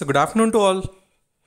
So good afternoon to all.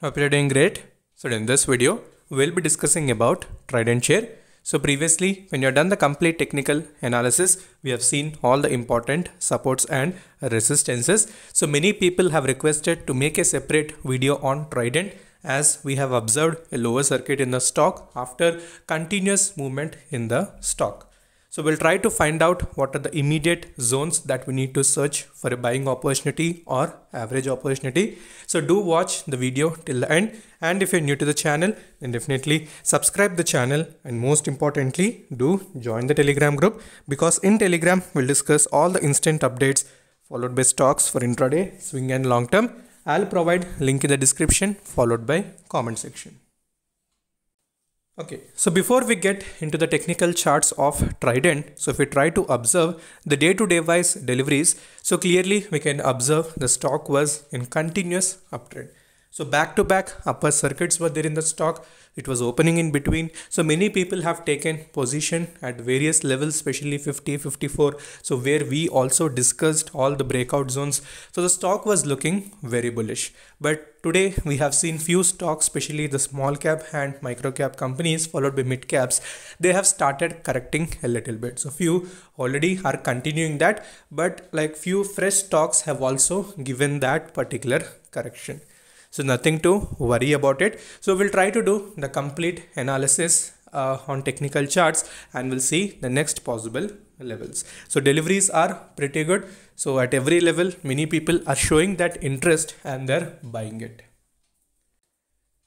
Hope you're doing great. So in this video, we'll be discussing about Trident Share. So previously, when you've done the complete technical analysis, we have seen all the important supports and resistances. So many people have requested to make a separate video on Trident as we have observed a lower circuit in the stock after continuous movement in the stock. So we'll try to find out what are the immediate zones that we need to search for a buying opportunity or average opportunity. So do watch the video till the end. And if you're new to the channel, then definitely subscribe the channel. And most importantly, do join the Telegram group because in Telegram, we'll discuss all the instant updates followed by stocks for intraday, swing and long term. I'll provide link in the description followed by comment section. Okay, so before we get into the technical charts of Trident, so if we try to observe the day-to-day -day wise deliveries, so clearly we can observe the stock was in continuous uptrend. So back to back upper circuits were there in the stock. It was opening in between. So many people have taken position at various levels, especially 50, 54. So where we also discussed all the breakout zones. So the stock was looking very bullish. But today we have seen few stocks, especially the small cap and micro cap companies followed by mid caps. They have started correcting a little bit. So few already are continuing that, but like few fresh stocks have also given that particular correction so nothing to worry about it so we'll try to do the complete analysis uh, on technical charts and we'll see the next possible levels so deliveries are pretty good so at every level many people are showing that interest and they're buying it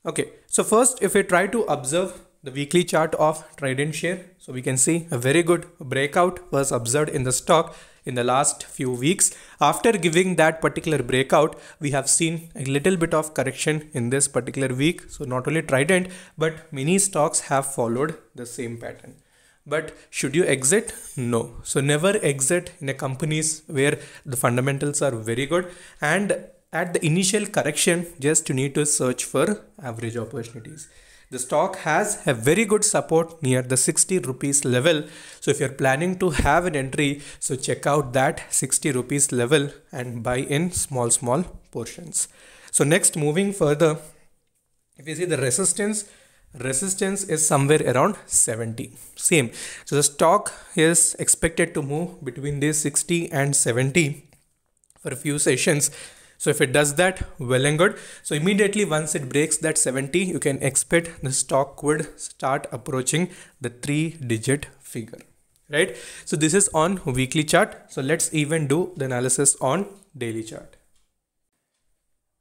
okay so first if we try to observe the weekly chart of Trident share. So we can see a very good breakout was observed in the stock in the last few weeks. After giving that particular breakout, we have seen a little bit of correction in this particular week. So not only Trident, but many stocks have followed the same pattern. But should you exit? No. So never exit in a companies where the fundamentals are very good and at the initial correction, just you need to search for average opportunities the stock has a very good support near the 60 rupees level so if you're planning to have an entry so check out that 60 rupees level and buy in small small portions so next moving further if you see the resistance resistance is somewhere around 70 same so the stock is expected to move between this 60 and 70 for a few sessions so if it does that, well and good. So immediately once it breaks that 70, you can expect the stock would start approaching the three digit figure, right? So this is on weekly chart. So let's even do the analysis on daily chart.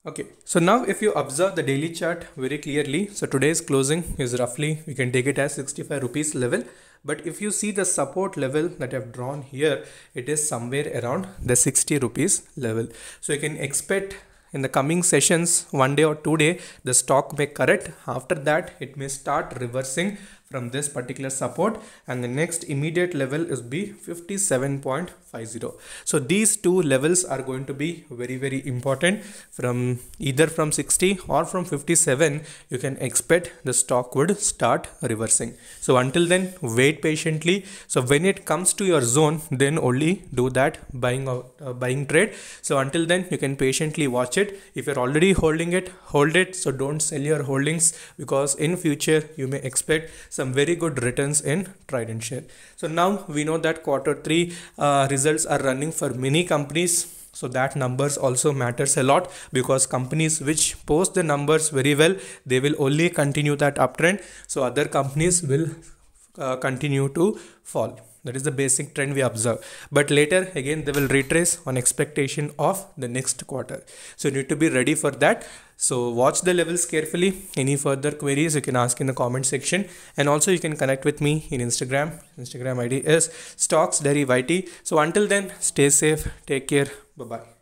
Okay, so now if you observe the daily chart very clearly, so today's closing is roughly, we can take it as 65 rupees level but if you see the support level that I've drawn here it is somewhere around the 60 rupees level so you can expect in the coming sessions one day or two day the stock may correct after that it may start reversing from this particular support and the next immediate level is be 57.50 so these two levels are going to be very very important from either from 60 or from 57 you can expect the stock would start reversing so until then wait patiently so when it comes to your zone then only do that buying or uh, buying trade so until then you can patiently watch it if you're already holding it hold it so don't sell your holdings because in future you may expect some some very good returns in Trident share. So now we know that quarter three uh, results are running for many companies. So that numbers also matters a lot because companies which post the numbers very well, they will only continue that uptrend. So other companies will uh, continue to fall that is the basic trend we observe but later again they will retrace on expectation of the next quarter so you need to be ready for that so watch the levels carefully any further queries you can ask in the comment section and also you can connect with me in instagram instagram id is stocks Y T. so until then stay safe take care bye bye